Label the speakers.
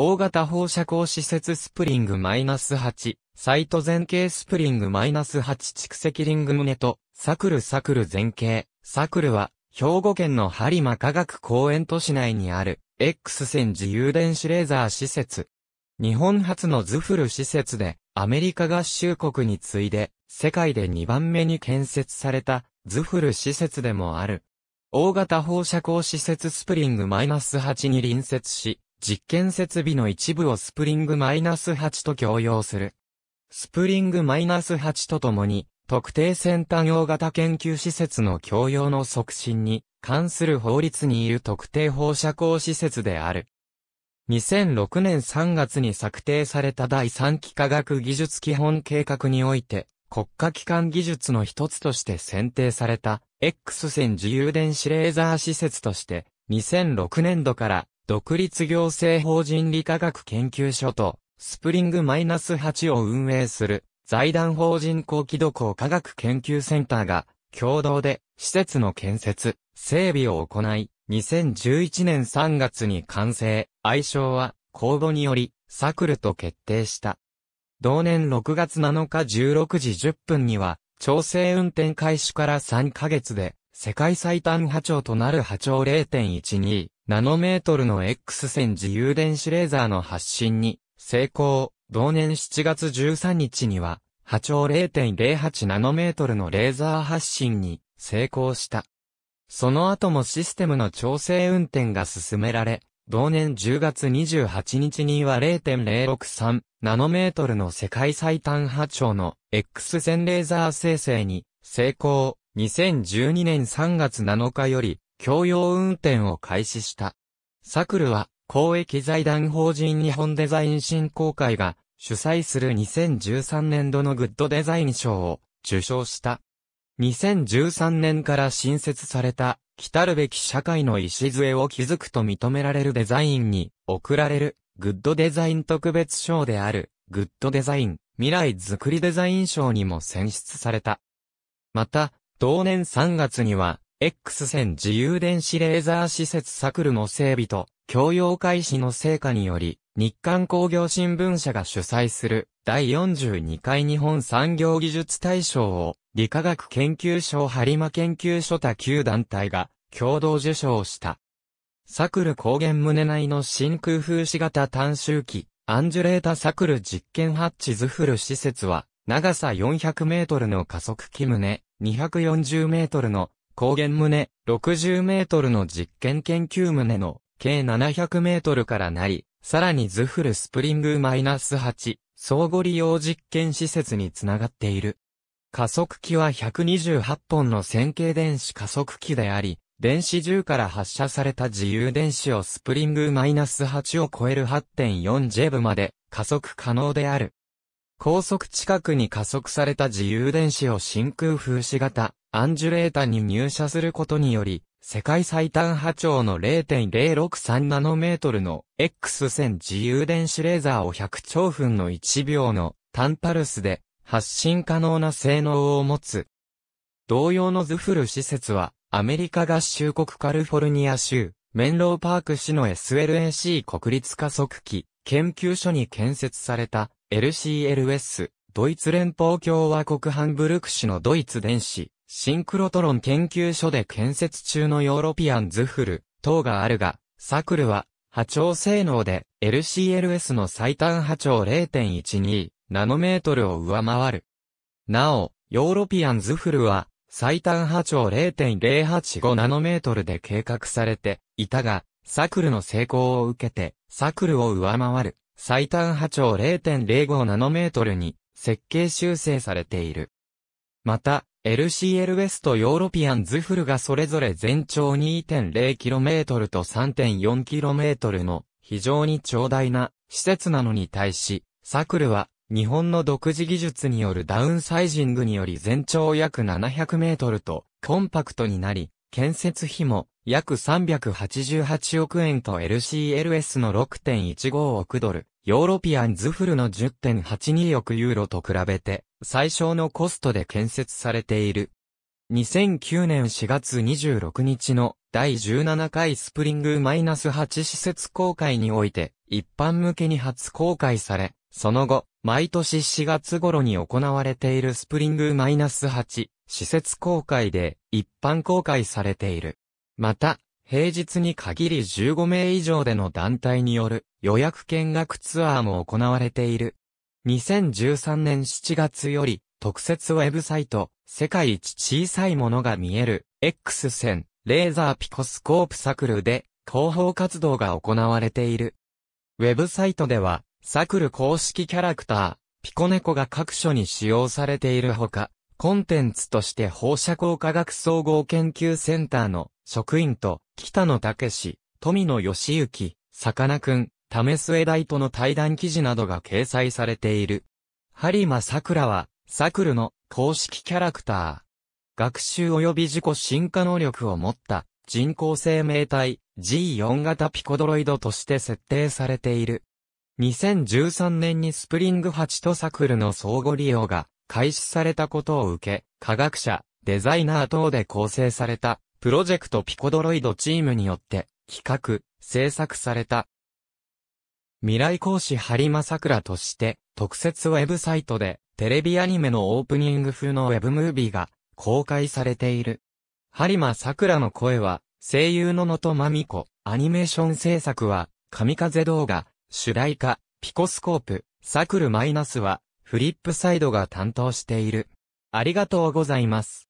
Speaker 1: 大型放射光施設スプリング -8、サイト前景スプリング -8 蓄積リング胸と、サクルサクル前傾、サクルは、兵庫県の播磨科学公園都市内にある、X 線自由電子レーザー施設。日本初のズフル施設で、アメリカ合衆国に次いで、世界で2番目に建設された、ズフル施設でもある。大型放射光施設スプリング -8 に隣接し、実験設備の一部をスプリングマイナス -8 と共用する。スプリングマイナス -8 とともに、特定先端大型研究施設の共用の促進に関する法律にいる特定放射光施設である。2006年3月に策定された第3期科学技術基本計画において、国家機関技術の一つとして選定された X 線自由電子レーザー施設として、2006年度から独立行政法人理科学研究所と、スプリング -8 を運営する、財団法人高機度工科学研究センターが、共同で、施設の建設、整備を行い、2011年3月に完成、愛称は、公募により、サクルと決定した。同年6月7日16時10分には、調整運転開始から3ヶ月で、世界最短波長となる波長0.12ナノメートルの X 線自由電子レーザーの発信に成功。同年7月13日には波長0.08ナノメートルのレーザー発信に成功した。その後もシステムの調整運転が進められ、同年10月28日には0.063ナノメートルの世界最短波長の X 線レーザー生成に成功。2012年3月7日より、共用運転を開始した。サクルは、公益財団法人日本デザイン振興会が主催する2013年度のグッドデザイン賞を受賞した。2013年から新設された、来るべき社会の礎を築くと認められるデザインに贈られる、グッドデザイン特別賞である、グッドデザイン、未来づくりデザイン賞にも選出された。また、同年3月には、X 線自由電子レーザー施設サクルの整備と、共用開始の成果により、日刊工業新聞社が主催する、第42回日本産業技術大賞を、理化学研究所播磨研究所他9団体が、共同受賞した。サクル高原胸内の真空風刺型短周期、アンジュレータサクル実験ハッチズフル施設は、長さ400メートルの加速器胸、240メートルの高原棟、60メートルの実験研究棟の計700メートルからなり、さらにズフルスプリングマイナス8、相互利用実験施設につながっている。加速器は128本の線形電子加速器であり、電子銃から発射された自由電子をスプリングマイナス8を超える8.4ジェブまで加速可能である。高速近くに加速された自由電子を真空風刺型、アンジュレータに入射することにより、世界最短波長の0.063ナノメートルの X 線自由電子レーザーを100兆分の1秒の単パルスで発信可能な性能を持つ。同様のズフル施設は、アメリカ合衆国カルフォルニア州、メンローパーク市の SLAC 国立加速器研究所に建設された LCLS、ドイツ連邦共和国ハンブルク市のドイツ電子、シンクロトロン研究所で建設中のヨーロピアンズフル、等があるが、サクルは、波長性能で LCLS の最短波長0.12ナノメートルを上回る。なお、ヨーロピアンズフルは最短波長0.085ナノメートルで計画されていたが、サクルの成功を受けてサクルを上回る。最短波長0.05ナノメートルに設計修正されている。また、LCL ウェストヨーロピアンズフルがそれぞれ全長 2.0km と 3.4km の非常に長大な施設なのに対し、サクルは日本の独自技術によるダウンサイジングにより全長約700メートルとコンパクトになり、建設費も約388億円と LCLS の6.15億ドル、ヨーロピアンズフルの10.82億ユーロと比べて最小のコストで建設されている。2009年4月26日の第17回スプリング -8 施設公開において一般向けに初公開され、その後、毎年4月頃に行われているスプリング -8 施設公開で一般公開されている。また、平日に限り15名以上での団体による予約見学ツアーも行われている。2013年7月より特設ウェブサイト世界一小さいものが見える X 線レーザーピコスコープサクルで広報活動が行われている。ウェブサイトではサクル公式キャラクターピコネコが各所に使用されているほかコンテンツとして放射光科学総合研究センターの職員と、北野武史、富野義行、さかなクン、為末大との対談記事などが掲載されている。播磨桜は、サクルの公式キャラクター。学習及び自己進化能力を持った人工生命体 G4 型ピコドロイドとして設定されている。2013年にスプリング8とサクルの相互利用が開始されたことを受け、科学者、デザイナー等で構成された、プロジェクトピコドロイドチームによって、企画、制作された。未来講師サク桜として、特設ウェブサイトで、テレビアニメのオープニング風のウェブムービーが、公開されている。サク桜の声は、声優の野戸真美子、アニメーション制作は、神風動画、主題歌、ピコスコープ、サクルマイナスは、フリップサイドが担当している。ありがとうございます。